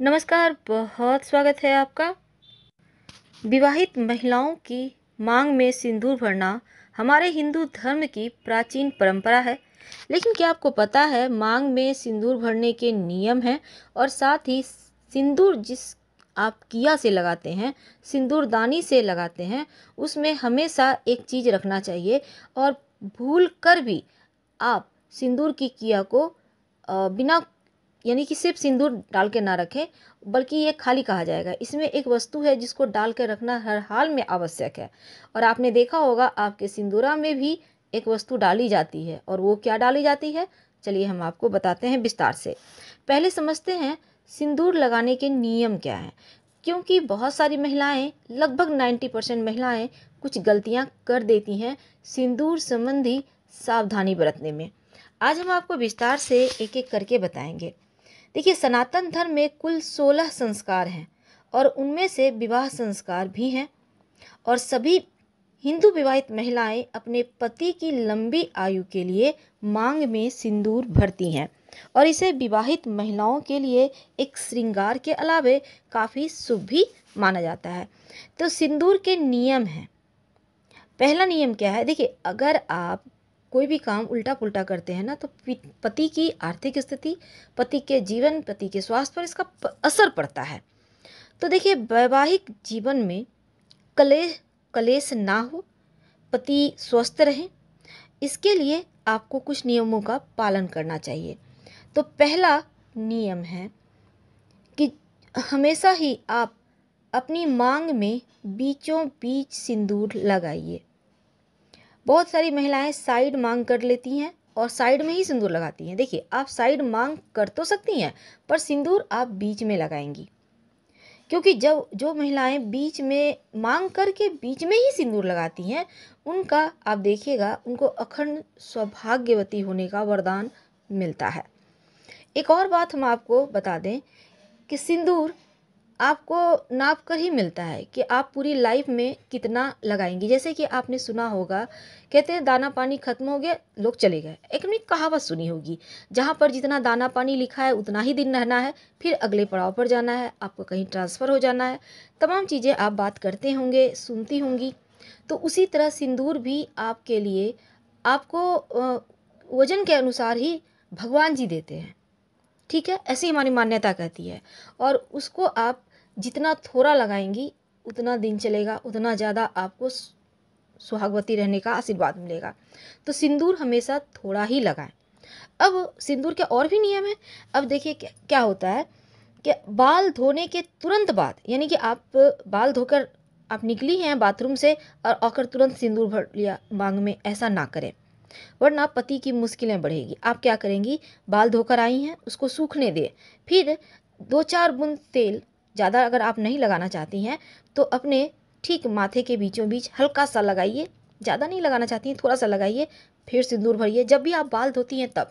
नमस्कार बहुत स्वागत है आपका विवाहित महिलाओं की मांग में सिंदूर भरना हमारे हिंदू धर्म की प्राचीन परंपरा है लेकिन क्या आपको पता है मांग में सिंदूर भरने के नियम हैं और साथ ही सिंदूर जिस आप किया से लगाते हैं सिंदूरदानी से लगाते हैं उसमें हमेशा एक चीज़ रखना चाहिए और भूल कर भी आप सिंदूर की किया को बिना यानी कि सिर्फ सिंदूर डाल के ना रखें बल्कि ये खाली कहा जाएगा इसमें एक वस्तु है जिसको डाल के रखना हर हाल में आवश्यक है और आपने देखा होगा आपके सिंदूरा में भी एक वस्तु डाली जाती है और वो क्या डाली जाती है चलिए हम आपको बताते हैं विस्तार से पहले समझते हैं सिंदूर लगाने के नियम क्या हैं क्योंकि बहुत सारी महिलाएं लगभग 90 परसेंट महिलाएँ कुछ गलतियां कर देती हैं सिंदूर संबंधी सावधानी बरतने में आज हम आपको विस्तार से एक एक करके बताएंगे देखिए सनातन धर्म में कुल सोलह संस्कार हैं और उनमें से विवाह संस्कार भी हैं और सभी हिंदू विवाहित महिलाएं अपने पति की लंबी आयु के लिए मांग में सिंदूर भरती हैं और इसे विवाहित महिलाओं के लिए एक श्रृंगार के अलावे काफ़ी शुभ भी माना जाता है तो सिंदूर के नियम हैं पहला नियम क्या है देखिए अगर आप कोई भी काम उल्टा पुल्टा करते हैं ना तो पति की आर्थिक स्थिति पति के जीवन पति के स्वास्थ्य पर इसका असर पड़ता है तो देखिए वैवाहिक जीवन में कले कलेश ना हो पति स्वस्थ रहें इसके लिए आपको कुछ नियमों का पालन करना चाहिए तो पहला नियम है कि हमेशा ही आप अपनी मांग में बीचों बीच सिंदूर लगाइए बहुत सारी महिलाएं साइड मांग कर लेती हैं और साइड में ही सिंदूर लगाती हैं देखिए आप साइड मांग कर तो सकती हैं पर सिंदूर आप बीच में लगाएंगी क्योंकि जब जो महिलाएं बीच में मांग करके बीच में ही सिंदूर लगाती हैं उनका आप देखिएगा उनको अखंड सौभाग्यवती होने का वरदान मिलता है एक और बात हम आपको बता दें कि सिंदूर आपको नाप कर ही मिलता है कि आप पूरी लाइफ में कितना लगाएंगी जैसे कि आपने सुना होगा कहते हैं दाना पानी खत्म हो गया लोग चले गए एक में कहावत सुनी होगी जहाँ पर जितना दाना पानी लिखा है उतना ही दिन रहना है फिर अगले पड़ाव पर जाना है आपको कहीं ट्रांसफ़र हो जाना है तमाम चीज़ें आप बात करते होंगे सुनती होंगी तो उसी तरह सिंदूर भी आपके लिए आपको वजन के अनुसार ही भगवान जी देते हैं ठीक है ऐसी हमारी मान्यता कहती है और उसको आप जितना थोड़ा लगाएंगी उतना दिन चलेगा उतना ज़्यादा आपको सुहागवती रहने का आशीर्वाद मिलेगा तो सिंदूर हमेशा थोड़ा ही लगाएं अब सिंदूर के और भी नियम हैं अब देखिए क्या होता है कि बाल धोने के तुरंत बाद यानी कि आप बाल धोकर आप निकली हैं बाथरूम से और आकर तुरंत सिंदूर भर लिया मांग में ऐसा ना करें वरना पति की मुश्किलें बढ़ेगी आप क्या करेंगी बाल धोकर आई हैं उसको सूखने दें फिर दो चार बूंद तेल ज़्यादा अगर आप नहीं लगाना चाहती हैं तो अपने ठीक माथे के बीचों बीच हल्का सा लगाइए ज़्यादा नहीं लगाना चाहती हैं थोड़ा सा लगाइए फिर सिंदूर भरिए जब भी आप बाल धोती हैं तब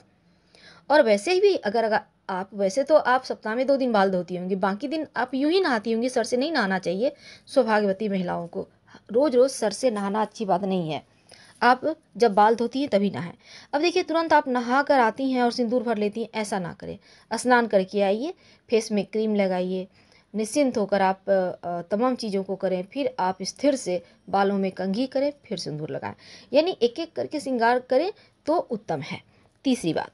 और वैसे ही भी अगर अगर आप वैसे तो आप सप्ताह में दो दिन बाल धोती होंगी बाकी दिन आप यूं ही नहाती होंगी सर से नहीं नहाना चाहिए सौभाग्यवती महिलाओं को रोज़ रोज़ सर से नहाना अच्छी बात नहीं है आप जब बाल धोती हैं तभी नहाएं अब देखिए तुरंत आप नहा कर आती हैं और सिंदूर भर लेती हैं ऐसा ना करें स्नान करके आइए फेस में क्रीम लगाइए निश्चिंत होकर आप तमाम चीज़ों को करें फिर आप स्थिर से बालों में कंघी करें फिर सिंदूर लगाएं यानी एक एक करके श्रृंगार करें तो उत्तम है तीसरी बात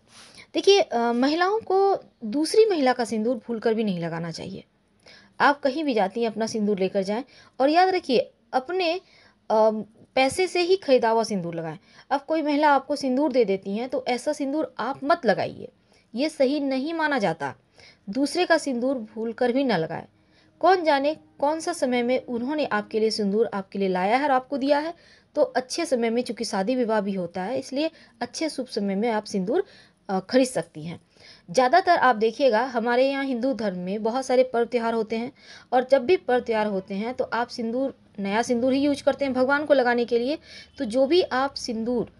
देखिए महिलाओं को दूसरी महिला का सिंदूर भूल कर भी नहीं लगाना चाहिए आप कहीं भी जाती हैं अपना सिंदूर लेकर जाएं और याद रखिए अपने पैसे से ही खरीदा हुआ सिंदूर लगाएं अब कोई महिला आपको सिंदूर दे देती हैं तो ऐसा सिंदूर आप मत लगाइए ये सही नहीं माना जाता दूसरे का सिंदूर भूल कर भी न लगाएं कौन जाने कौन सा समय में उन्होंने आपके लिए सिंदूर आपके लिए लाया है और आपको दिया है तो अच्छे समय में चूंकि शादी विवाह भी होता है इसलिए अच्छे शुभ समय में आप सिंदूर खरीद सकती हैं ज़्यादातर आप देखिएगा हमारे यहाँ हिंदू धर्म में बहुत सारे पर्व त्यौहार होते हैं और जब भी पर्व त्यौहार होते हैं तो आप सिंदूर नया सिंदूर ही यूज करते हैं भगवान को लगाने के लिए तो जो भी आप सिंदूर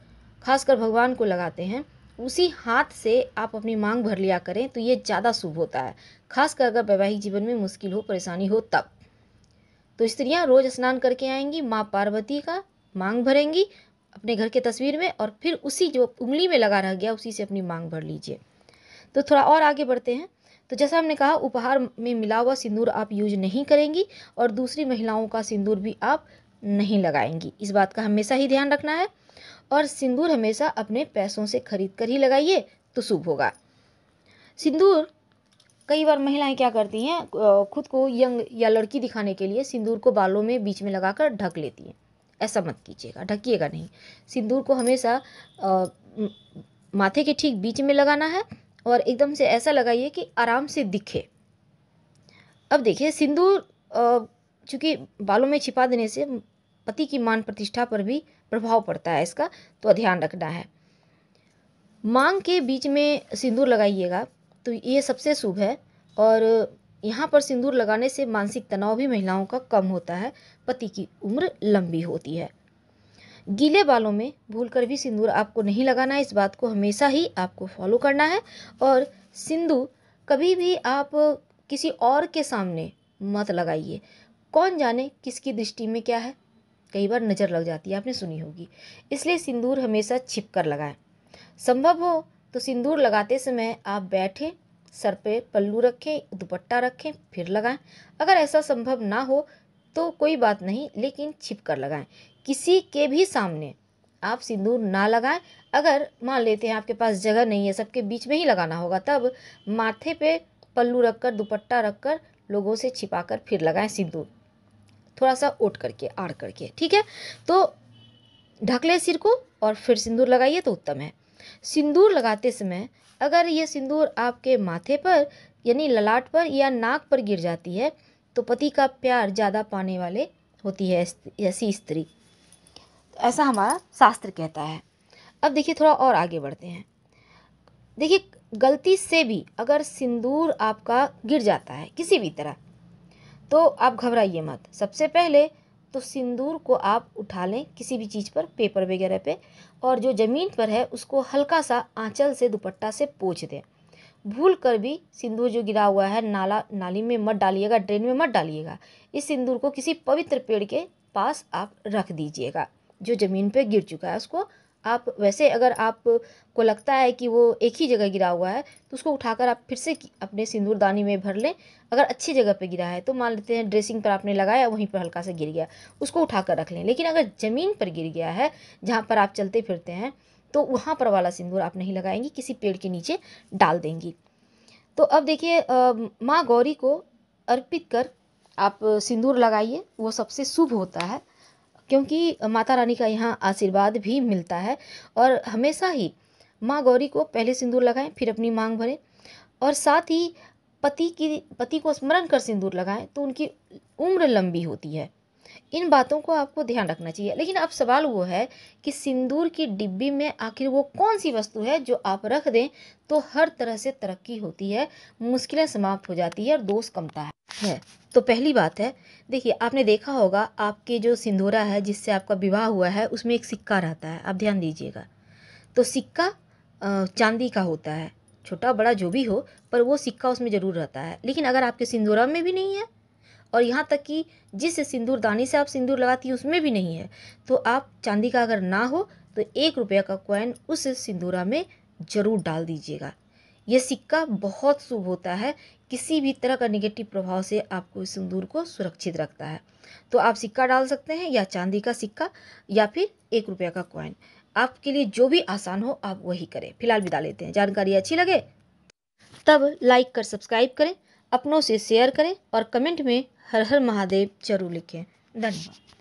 खासकर भगवान को लगाते हैं उसी हाथ से आप अपनी मांग भर लिया करें तो ये ज़्यादा शुभ होता है खासकर अगर वैवाहिक जीवन में मुश्किल हो परेशानी हो तब तो स्त्रियाँ रोज स्नान करके आएंगी माँ पार्वती का मांग भरेंगी अपने घर के तस्वीर में और फिर उसी जो उंगली में लगा रह गया उसी से अपनी मांग भर लीजिए तो थोड़ा और आगे बढ़ते हैं तो जैसा हमने कहा उपहार में मिला हुआ सिंदूर आप यूज नहीं करेंगी और दूसरी महिलाओं का सिंदूर भी आप नहीं लगाएंगी इस बात का हमेशा ही ध्यान रखना है और सिंदूर हमेशा अपने पैसों से खरीद कर ही लगाइए तो शुभ होगा सिंदूर कई बार महिलाएं क्या करती हैं खुद को यंग या लड़की दिखाने के लिए सिंदूर को बालों में बीच में लगाकर ढक लेती हैं ऐसा मत कीजिएगा ढकिएगा नहीं सिंदूर को हमेशा आ, माथे के ठीक बीच में लगाना है और एकदम से ऐसा लगाइए कि आराम से दिखे अब देखिए सिंदूर चूँकि बालों में छिपा देने से पति की मान प्रतिष्ठा पर भी प्रभाव पड़ता है इसका तो ध्यान रखना है मांग के बीच में सिंदूर लगाइएगा तो ये सबसे शुभ है और यहाँ पर सिंदूर लगाने से मानसिक तनाव भी महिलाओं का कम होता है पति की उम्र लंबी होती है गीले बालों में भूलकर भी सिंदूर आपको नहीं लगाना है इस बात को हमेशा ही आपको फॉलो करना है और सिंदूर कभी भी आप किसी और के सामने मत लगाइए कौन जाने किसकी दृष्टि में क्या है कई बार नज़र लग जाती है आपने सुनी होगी इसलिए सिंदूर हमेशा छिप कर लगाएं संभव हो तो सिंदूर लगाते समय आप बैठें सर पे पल्लू रखें दुपट्टा रखें फिर लगाएं अगर ऐसा संभव ना हो तो कोई बात नहीं लेकिन छिप कर लगाएं किसी के भी सामने आप सिंदूर ना लगाएं अगर मान लेते हैं आपके पास जगह नहीं है सबके बीच में ही लगाना होगा तब माथे पे पल्लू रखकर दुपट्टा रखकर लोगों से छिपाकर फिर लगाएं सिंदूर थोड़ा सा ओट करके आड़ करके ठीक है तो ढक ले सिर को और फिर सिंदूर लगाइए तो उत्तम है सिंदूर लगाते समय अगर ये सिंदूर आपके माथे पर यानी ललाट पर या नाक पर गिर जाती है तो पति का प्यार ज़्यादा पाने वाले होती है ऐसी स्त्री तो ऐसा हमारा शास्त्र कहता है अब देखिए थोड़ा और आगे बढ़ते हैं देखिए गलती से भी अगर सिंदूर आपका गिर जाता है किसी भी तरह तो आप घबराइए मत सबसे पहले तो सिंदूर को आप उठा लें किसी भी चीज़ पर पेपर वगैरह पे और जो ज़मीन पर है उसको हल्का सा आंचल से दुपट्टा से पोछ दें भूल कर भी सिंदूर जो गिरा हुआ है नाला नाली में मत डालिएगा ड्रेन में मत डालिएगा इस सिंदूर को किसी पवित्र पेड़ के पास आप रख दीजिएगा जो ज़मीन पे गिर चुका है उसको आप वैसे अगर आप को लगता है कि वो एक ही जगह गिरा हुआ है तो उसको उठाकर आप फिर से अपने सिंदूरदानी में भर लें अगर अच्छी जगह पे गिरा है तो मान लेते हैं ड्रेसिंग पर आपने लगाया वहीं पर हल्का सा गिर गया उसको उठाकर रख लें लेकिन अगर ज़मीन पर गिर गया है जहाँ पर आप चलते फिरते हैं तो वहाँ पर वाला सिंदूर आप नहीं लगाएंगी किसी पेड़ के नीचे डाल देंगी तो अब देखिए माँ गौरी को अर्पित कर आप सिंदूर लगाइए वो सबसे शुभ होता है क्योंकि माता रानी का यहाँ आशीर्वाद भी मिलता है और हमेशा ही माँ गौरी को पहले सिंदूर लगाएं फिर अपनी मांग भरें और साथ ही पति की पति को स्मरण कर सिंदूर लगाएं तो उनकी उम्र लंबी होती है इन बातों को आपको ध्यान रखना चाहिए लेकिन अब सवाल वो है कि सिंदूर की डिब्बी में आखिर वो कौन सी वस्तु है जो आप रख दें तो हर तरह से तरक्की होती है मुश्किलें समाप्त हो जाती है और दोष कमता है है तो पहली बात है देखिए आपने देखा होगा आपके जो सिंदूरा है जिससे आपका विवाह हुआ है उसमें एक सिक्का रहता है आप ध्यान दीजिएगा तो सिक्का चांदी का होता है छोटा बड़ा जो भी हो पर वो सिक्का उसमें ज़रूर रहता है लेकिन अगर आपके सिंदूरा में भी नहीं है और यहाँ तक कि जिस सिंदूरदानी से आप सिंदूर लगाती हैं उसमें भी नहीं है तो आप चांदी का अगर ना हो तो एक रुपये का कॉइन उस सिंदूरा में ज़रूर डाल दीजिएगा ये सिक्का बहुत शुभ होता है किसी भी तरह का निगेटिव प्रभाव से आपको इस सिंदूर को सुरक्षित रखता है तो आप सिक्का डाल सकते हैं या चांदी का सिक्का या फिर एक रुपये का कॉइन आपके लिए जो भी आसान हो आप वही करें फिलहाल विदा लेते हैं जानकारी अच्छी लगे तब लाइक कर सब्सक्राइब करें अपनों से शेयर करें और कमेंट में हर हर महादेव जरूर लिखें धन्यवाद